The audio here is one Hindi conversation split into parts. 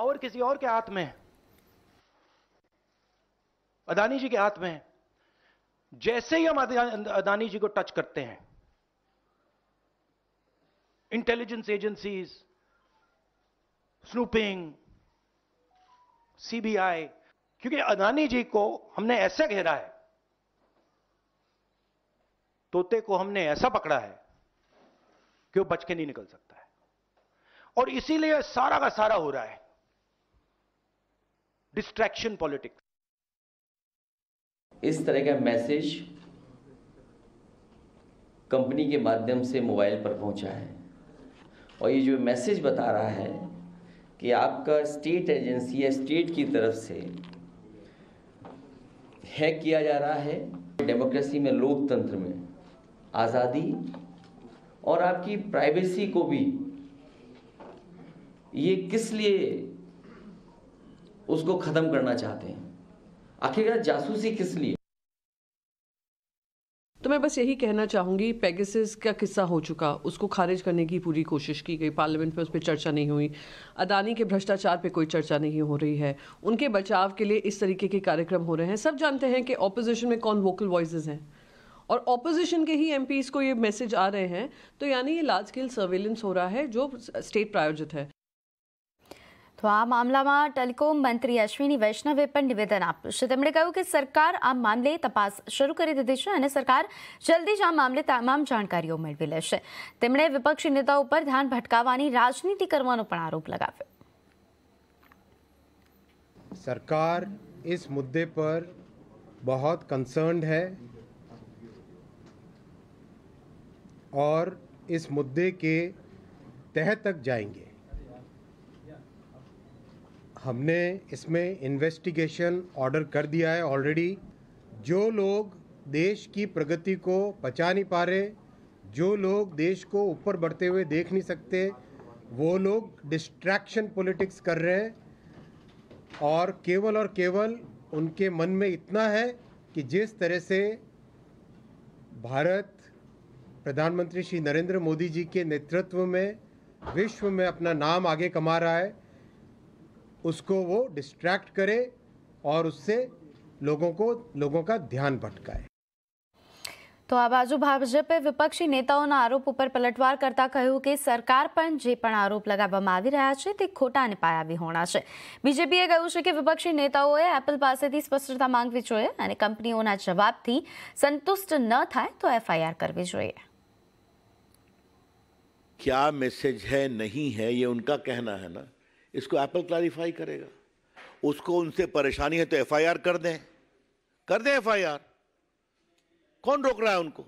और किसी और के हाथ में है अदानी जी के हाथ में है जैसे ही हम अदानी जी को टच करते हैं इंटेलिजेंस एजेंसीज स्नूपिंग सीबीआई क्योंकि अदानी जी को हमने ऐसे घेरा है तोते को हमने ऐसा पकड़ा है कि वो बच के नहीं निकल सकता है और इसीलिए सारा का सारा हो रहा है डिस्ट्रैक्शन पॉलिटिक्स इस तरह का मैसेज कंपनी के माध्यम से मोबाइल पर पहुंचा है और ये जो मैसेज बता रहा है कि आपका स्टेट एजेंसी या स्टेट की तरफ से हैक किया जा रहा है डेमोक्रेसी में लोकतंत्र में आज़ादी और आपकी प्राइवेसी को भी ये किस लिए उसको ख़त्म करना चाहते हैं आखिरकार जासूसी किस लिए तो मैं बस यही कहना चाहूंगी पेगसिस का किस्सा हो चुका उसको खारिज करने की पूरी कोशिश की गई पार्लियामेंट में उस पर चर्चा नहीं हुई अदानी के भ्रष्टाचार पे कोई चर्चा नहीं हो रही है उनके बचाव के लिए इस तरीके के कार्यक्रम हो रहे हैं सब जानते हैं कि ऑपोजिशन में कौन वोकल वॉइस हैं और ऑपोजिशन के ही एम को ये मैसेज आ रहे हैं तो यानी ये लार्ज स्केल सर्वेलेंस हो रहा है जो स्टेट प्रायोजित है આ મામલેમાં ટેલિકોમ મંત્રી અશ્વિની વૈષ્ણવે પણ નિવેદન આપ્યું છે તેમણે કહ્યું કે સરકાર આ મામલે તપાસ શરૂ કરી દીધી છે અને સરકાર જલ્દી જ આ મામલે તમામ જાણકારીઓ મેળવી લેશે તેમણે વિપક્ષી નેતાઓ પર ધ્યાન ભટકાવવાની રાજનીતિ કરવાનો પણ આરોપ લગાવ્યો સરકાર ઇસ મુદ્દે પર બહોત કન્સરન્ડ છે ઓર ઇસ મુદ્દે કે તહ તક જાયંગે हमने इसमें इन्वेस्टिगेशन ऑर्डर कर दिया है ऑलरेडी जो लोग देश की प्रगति को बचा नहीं पा रहे जो लोग देश को ऊपर बढ़ते हुए देख नहीं सकते वो लोग डिस्ट्रैक्शन पॉलिटिक्स कर रहे हैं और केवल और केवल उनके मन में इतना है कि जिस तरह से भारत प्रधानमंत्री श्री नरेंद्र मोदी जी के नेतृत्व में विश्व में अपना नाम आगे कमा रहा है उसको वो डिस्ट्रैक्ट करे और उससे लोगों को लोगों का ध्यान भटकाए तो आबाजू भाजप विपक्षी नेताओं आरोप पर पलटवार करता कहूं कि सरकार पर जो आरोप लगवा खोटा ने पायावी होना है बीजेपी कहूं कि विपक्षी नेताओं एप्पल पास थी स्पष्टता मांगी जो है कंपनीओं जवाब थी संतुष्ट न थाय तो एफआईआर करवी जो है क्या मैसेज है नहीं है ये उनका कहना है ना इसको एप्पल क्लैरिफाई करेगा उसको उनसे परेशानी है तो एफआईआर कर दें कर दें एफआईआर कौन रोक रहा है उनको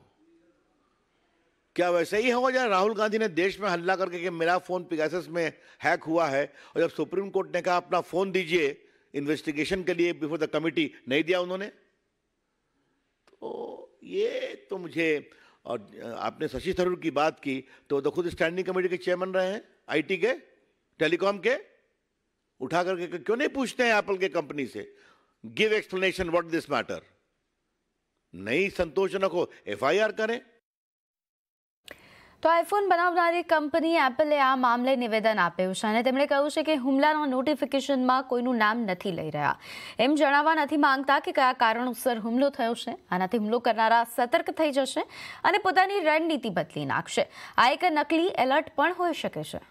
क्या वैसे ही हो जाए राहुल गांधी ने देश में हल्ला करके कि मेरा फ़ोन पिगासस में हैक हुआ है और जब सुप्रीम कोर्ट ने कहा अपना फ़ोन दीजिए इन्वेस्टिगेशन के लिए बिफोर द कमिटी नहीं दिया उन्होंने तो ये तो मुझे और आपने शशि थरूर की बात की तो द तो खुद स्टैंडिंग कमेटी के चेयरमैन रहे हैं आईटी के टेलीकॉम के ઉઠા કરકે ક્યો ન પૂછતે હે આપલ કે કંપની સે give explanation what this matter નય સંતોષ નકો એફઆઈઆર કરે તો આઈફોન બનાવનારી કંપની એપલ એ આ મામલે નિવેદન આપ્યુ છે અને તેમણે કહ્યું છે કે હુમલાનો નોટિફિકેશનમાં કોઈનું નામ નથી લઈ રહ્યા એમ જણાવવા નથી માંગતા કે કયા કારણસર હુમલો થયો છે આનાથી હુમલો કરનારા સતર્ક થઈ જશે અને પોતાની રણનીતિ બદલી નાખશે આ એક નકલી એલર્ટ પણ હોઈ શકે છે